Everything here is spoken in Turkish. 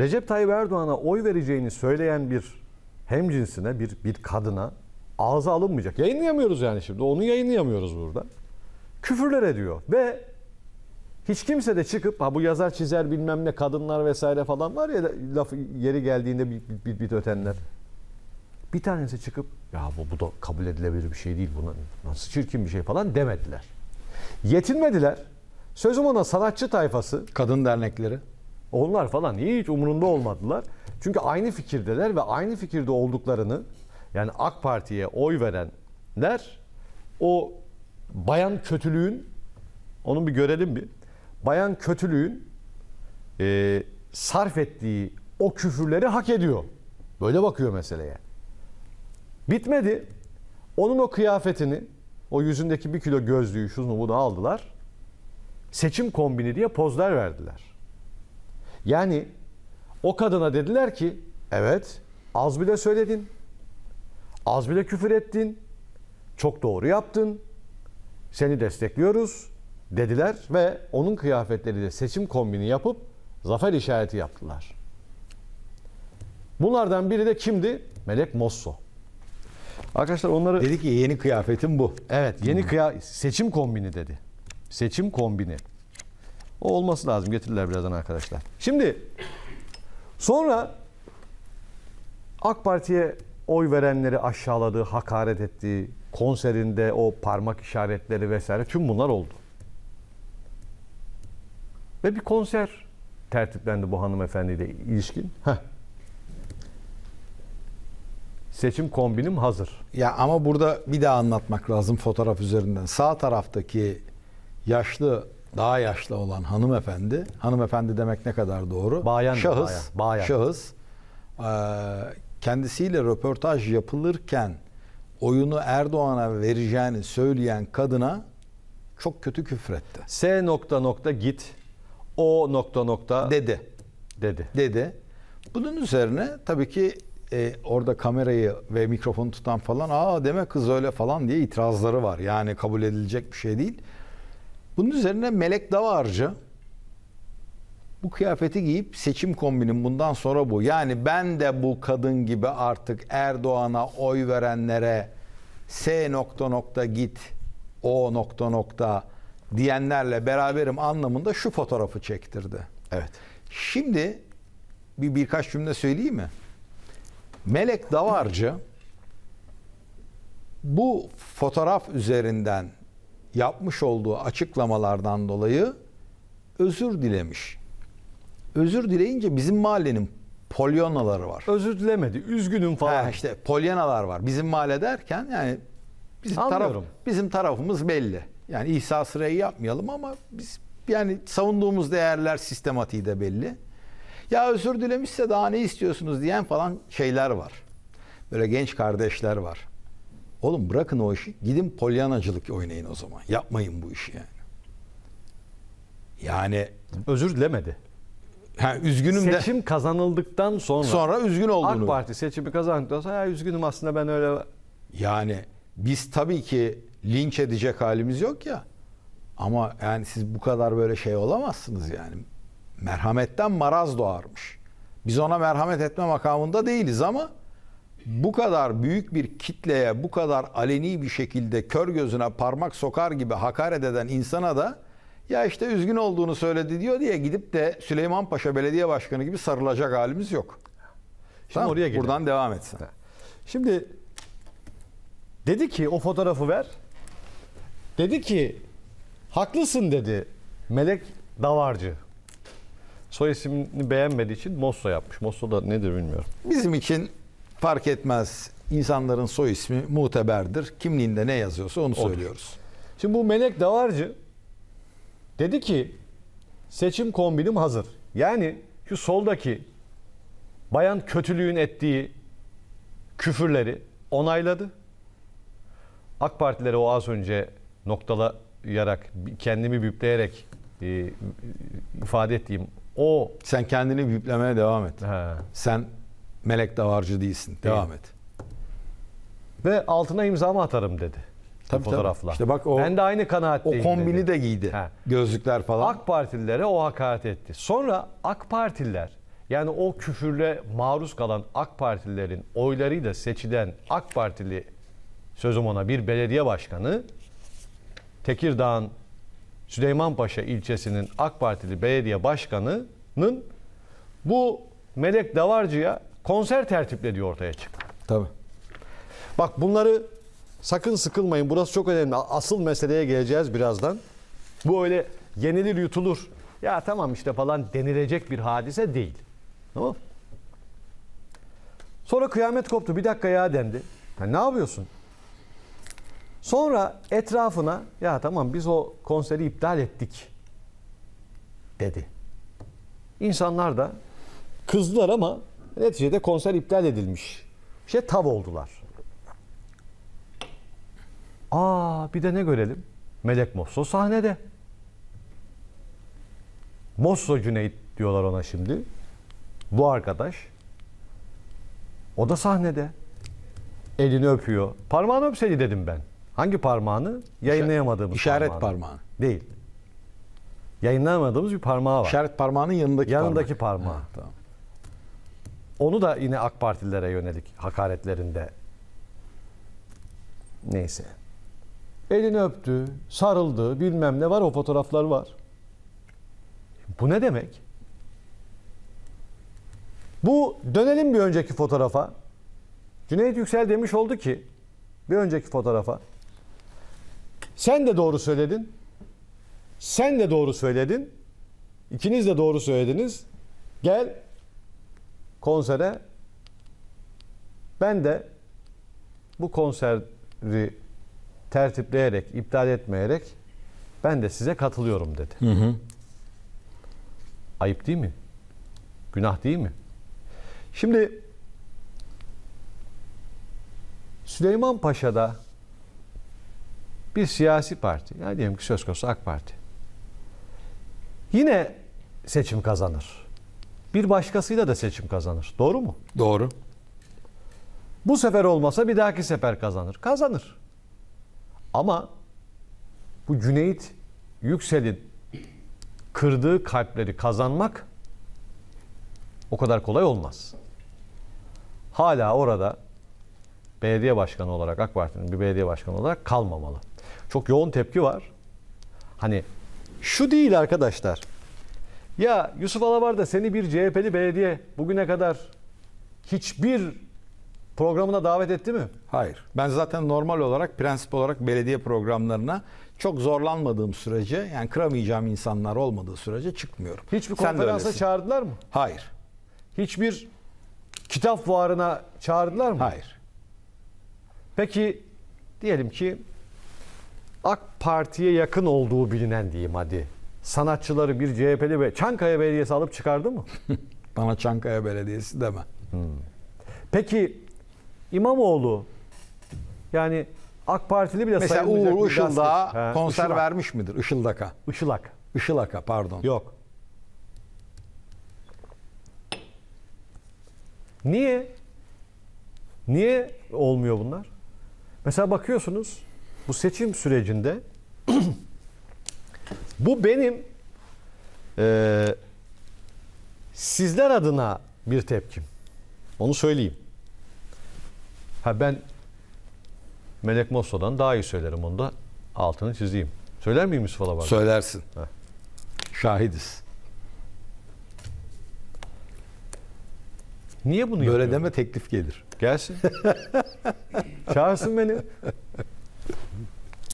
Recep Tayyip Erdoğan'a oy vereceğini söyleyen bir hemcinsine, bir, bir kadına ağza alınmayacak. Yayınlayamıyoruz yani şimdi. Onu yayınlayamıyoruz burada. Küfürler ediyor ve hiç kimse de çıkıp ha bu yazar çizer bilmem ne kadınlar vesaire falan var ya laf yeri geldiğinde bir bir bit, bit ötenler. Bir tanesi çıkıp ya bu, bu da kabul edilebilir bir şey değil buna nasıl çirkin bir şey falan demediler. Yetinmediler. Sözüm ona sanatçı tayfası. Kadın dernekleri. Onlar falan hiç umurunda olmadılar. Çünkü aynı fikirdeler ve aynı fikirde olduklarını yani AK Parti'ye oy verenler o bayan kötülüğün onu bir görelim bir. Bayan kötülüğün e, sarf ettiği o küfürleri hak ediyor. Böyle bakıyor meseleye. Bitmedi. Onun o kıyafetini, o yüzündeki bir kilo gözlüğü, şunu bunu aldılar. Seçim kombini diye pozlar verdiler. Yani o kadına dediler ki evet az bile söyledin. Az bile küfür ettin. Çok doğru yaptın. Seni destekliyoruz dediler ve onun kıyafetleriyle seçim kombini yapıp zafer işareti yaptılar. Bunlardan biri de kimdi? Melek Mosso. Arkadaşlar onları... Dedi ki yeni kıyafetim bu. Evet yeni kıya seçim kombini dedi. Seçim kombini. O olması lazım. Getirirler birazdan arkadaşlar. Şimdi sonra AK Parti'ye oy verenleri aşağıladı, hakaret etti, konserinde o parmak işaretleri vesaire tüm bunlar oldu. Ve bir konser tertiplendi bu hanımefendiyle ilişkin. Heh. Seçim kombinim hazır. Ya ama burada bir daha anlatmak lazım fotoğraf üzerinden. Sağ taraftaki yaşlı daha yaşlı olan hanımefendi, hanımefendi demek ne kadar doğru? Bayan, şahıs, bayan, bayan. şahıs e, kendisiyle röportaj yapılırken oyunu Erdoğan'a vereceğini söyleyen kadına çok kötü küfretti. S nokta nokta git, o nokta nokta dedi. Dedi. Dedi. Bunun üzerine tabii ki e, orada kamerayı ve mikrofonu tutan falan aa deme kız öyle falan diye itirazları var. Yani kabul edilecek bir şey değil. Bunun üzerine Melek Davarcı bu kıyafeti giyip seçim kombinim bundan sonra bu. Yani ben de bu kadın gibi artık Erdoğan'a oy verenlere S nokta nokta git O nokta nokta diyenlerle beraberim anlamında şu fotoğrafı çektirdi. Evet. Şimdi bir birkaç cümle söyleyeyim mi? Melek Davarcı bu fotoğraf üzerinden yapmış olduğu açıklamalardan dolayı özür dilemiş. Özür dileyince bizim mahallenin polyonaları var. Özür dilemedi. Üzgünüm falan. Ha işte polyonalar var. Bizim mahalle derken yani bizim Anlıyorum. taraf bizim tarafımız belli. Yani İsa sırayı yapmayalım ama biz yani savunduğumuz değerler sistematiği de belli. Ya özür dilemişse daha ne istiyorsunuz diyen falan şeyler var. Böyle genç kardeşler var. Oğlum bırakın o işi. Gidin polyanacılık oynayın o zaman. Yapmayın bu işi yani. Yani özür dilemedi. Ha, üzgünüm Seçim de. Seçim kazanıldıktan sonra. Sonra üzgün olduğunu. AK Parti seçimi kazandıktan sonra ya üzgünüm aslında ben öyle. Yani biz tabii ki linç edecek halimiz yok ya. Ama yani siz bu kadar böyle şey olamazsınız yani. Merhametten maraz doğarmış. Biz ona merhamet etme makamında değiliz ama bu kadar büyük bir kitleye bu kadar aleni bir şekilde kör gözüne parmak sokar gibi hakaret eden insana da ya işte üzgün olduğunu söyledi diyor diye gidip de Süleyman Paşa Belediye Başkanı gibi sarılacak halimiz yok. Şimdi tamam, oraya Buradan devam etsin. Şimdi dedi ki o fotoğrafı ver. Dedi ki haklısın dedi Melek Davarcı. Soy ismini beğenmediği için Mosso yapmış. Mosso da nedir bilmiyorum. Bizim için fark etmez. insanların soy ismi muteberdir. Kimliğinde ne yazıyorsa onu Olur. söylüyoruz. Şimdi bu Melek Davarcı dedi ki seçim kombinim hazır. Yani şu soldaki bayan kötülüğün ettiği küfürleri onayladı. AK Partileri o az önce noktalayarak kendimi büpleyerek e, ifade ettiğim o sen kendini büplemeye devam et. He. Sen Melek davarcı değilsin. Devam et. Ve altına imzamı atarım dedi. Tabii, fotoğrafla. Tabii. İşte bak o, ben de aynı kanaatteyim. O kombini dedi. de giydi. He. Gözlükler falan. AK Partililere o hakaret etti. Sonra AK Partililer yani o küfürle maruz kalan AK Partililerin oylarıyla seçilen AK Partili sözüm ona bir belediye başkanı Tekirdağ'ın Süleymanpaşa ilçesinin AK Partili belediye başkanının bu Melek Davarcı'ya konser tertiplediği ortaya çıktı. Tabii. Bak bunları sakın sıkılmayın. Burası çok önemli. Asıl meseleye geleceğiz birazdan. Bu öyle yenilir yutulur. Ya tamam işte falan denilecek bir hadise değil. Tamam Sonra kıyamet koptu. Bir dakika ya dendi. Ya ne yapıyorsun? Sonra etrafına ya tamam biz o konseri iptal ettik dedi. İnsanlar da kızdılar ama Neticede konser iptal edilmiş. Şey tav oldular. Aa bir de ne görelim? Melek Mosso sahnede. Mosso Cüneyt diyorlar ona şimdi. Bu arkadaş. O da sahnede. Elini öpüyor. Parmağını öpseydi dedim ben. Hangi parmağını? Yayınlayamadığımız İşaret parmağını. parmağı. Değil. Yayınlayamadığımız bir parmağı var. İşaret parmağının yanındaki Yanındaki parmağı. parmağı. Ha, tamam. Onu da yine AK Partililere yönelik hakaretlerinde neyse. Elini öptü, sarıldı, bilmem ne var o fotoğraflar var. Bu ne demek? Bu dönelim bir önceki fotoğrafa. Cüneyt Yüksel demiş oldu ki bir önceki fotoğrafa. Sen de doğru söyledin. Sen de doğru söyledin. İkiniz de doğru söylediniz. Gel konsere. Ben de bu konseri tertipleyerek, iptal etmeyerek ben de size katılıyorum dedi. Hı hı. Ayıp değil mi? Günah değil mi? Şimdi Süleyman Paşa'da bir siyasi parti, yani diyelim ki söz konusu AK Parti, yine seçim kazanır bir başkasıyla da seçim kazanır. Doğru mu? Doğru. Bu sefer olmasa bir dahaki sefer kazanır. Kazanır. Ama bu Cüneyt Yüksel'in kırdığı kalpleri kazanmak o kadar kolay olmaz. Hala orada belediye başkanı olarak AK Parti'nin bir belediye başkanı olarak kalmamalı. Çok yoğun tepki var. Hani şu değil arkadaşlar. Ya Yusuf Alavar seni bir CHP'li belediye bugüne kadar hiçbir programına davet etti mi? Hayır. Ben zaten normal olarak prensip olarak belediye programlarına çok zorlanmadığım sürece yani kıramayacağım insanlar olmadığı sürece çıkmıyorum. Hiçbir konferansa çağırdılar mı? Hayır. Hiçbir kitap fuarına çağırdılar mı? Hayır. Peki diyelim ki AK Parti'ye yakın olduğu bilinen diyeyim hadi sanatçıları bir CHP'li ve Çankaya Belediyesi alıp çıkardı mı? Bana Çankaya Belediyesi deme. Hmm. Peki İmamoğlu yani AK Partili bile Mesela Uğur Işıldağ konser Işılak. vermiş midir? Işıldak'a. Işılak. Işılak'a pardon. Yok. Niye? Niye olmuyor bunlar? Mesela bakıyorsunuz bu seçim sürecinde Bu benim e, sizler adına bir tepkim. Onu söyleyeyim. Ha ben Melek Mosso'dan daha iyi söylerim onu da altını çizeyim. Söyler miyim Yusuf Alabar? Söylersin. Heh. Şahidiz. Niye bunu Böyle yapıyorum? deme teklif gelir. Gelsin. Çağırsın beni.